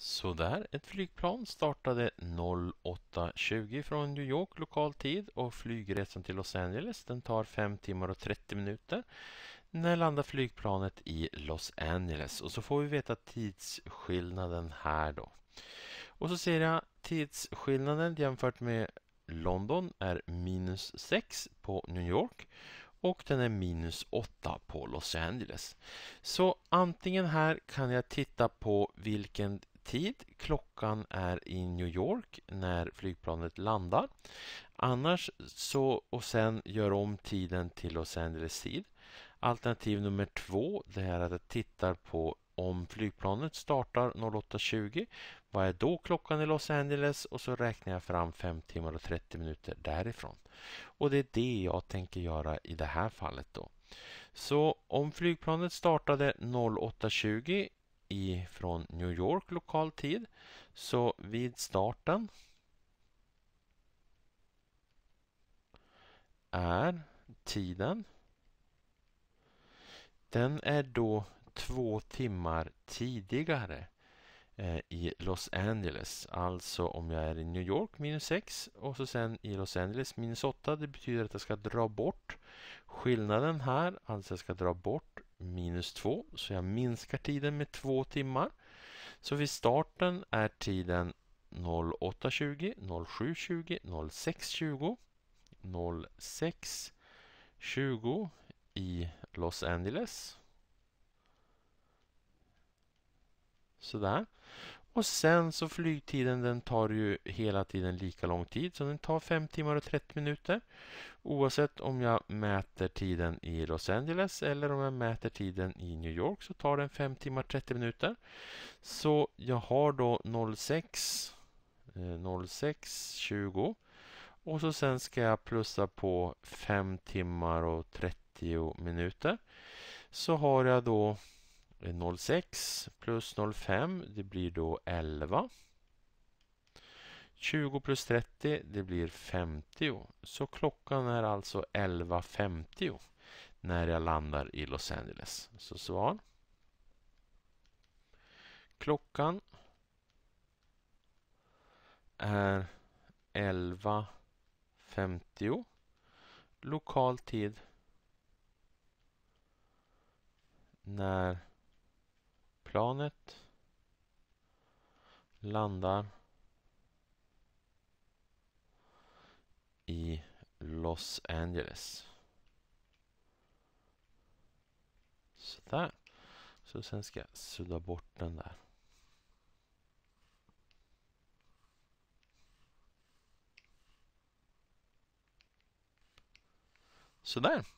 Sådär, ett flygplan startade 08.20 från New York lokal tid och flygresan till Los Angeles den tar 5 timmar och 30 minuter. När landar flygplanet i Los Angeles? Och så får vi veta tidsskillnaden här då. Och så ser jag tidsskillnaden jämfört med London är minus 6 på New York och den är minus 8 på Los Angeles. Så antingen här kan jag titta på vilken tid. Klockan är i New York när flygplanet landar. Annars så och sen gör om tiden till Los Angeles tid. Alternativ nummer två det är att jag tittar på om flygplanet startar 08.20, vad är då klockan i Los Angeles? Och så räknar jag fram 5 timmar och 30 minuter därifrån. Och det är det jag tänker göra i det här fallet då. Så om flygplanet startade 08.20 ifrån New York lokal tid. Så vid starten är tiden den är då två timmar tidigare eh, i Los Angeles. Alltså om jag är i New York minus 6 och så sen i Los Angeles minus 8. Det betyder att jag ska dra bort skillnaden här. Alltså jag ska dra bort minus 2 så jag minskar tiden med 2 timmar. Så vid starten är tiden 08.20, 07.20, 06.20, 06.20 i Los Angeles. Sådär. Och sen så flygtiden den tar ju hela tiden lika lång tid så den tar 5 timmar och 30 minuter. Oavsett om jag mäter tiden i Los Angeles eller om jag mäter tiden i New York så tar den 5 timmar och 30 minuter. Så jag har då 06 06 20 och så sen ska jag plussa på 5 timmar och 30 minuter. Så har jag då 06 plus 05 det blir då 11. 20 plus 30 det blir 50. Så klockan är alltså 11.50 när jag landar i Los Angeles. Så svar. Klockan är 11.50 lokal tid när planet. Landar. I Los Angeles. Sådär. Så sen ska jag sudda bort den där. Sådär.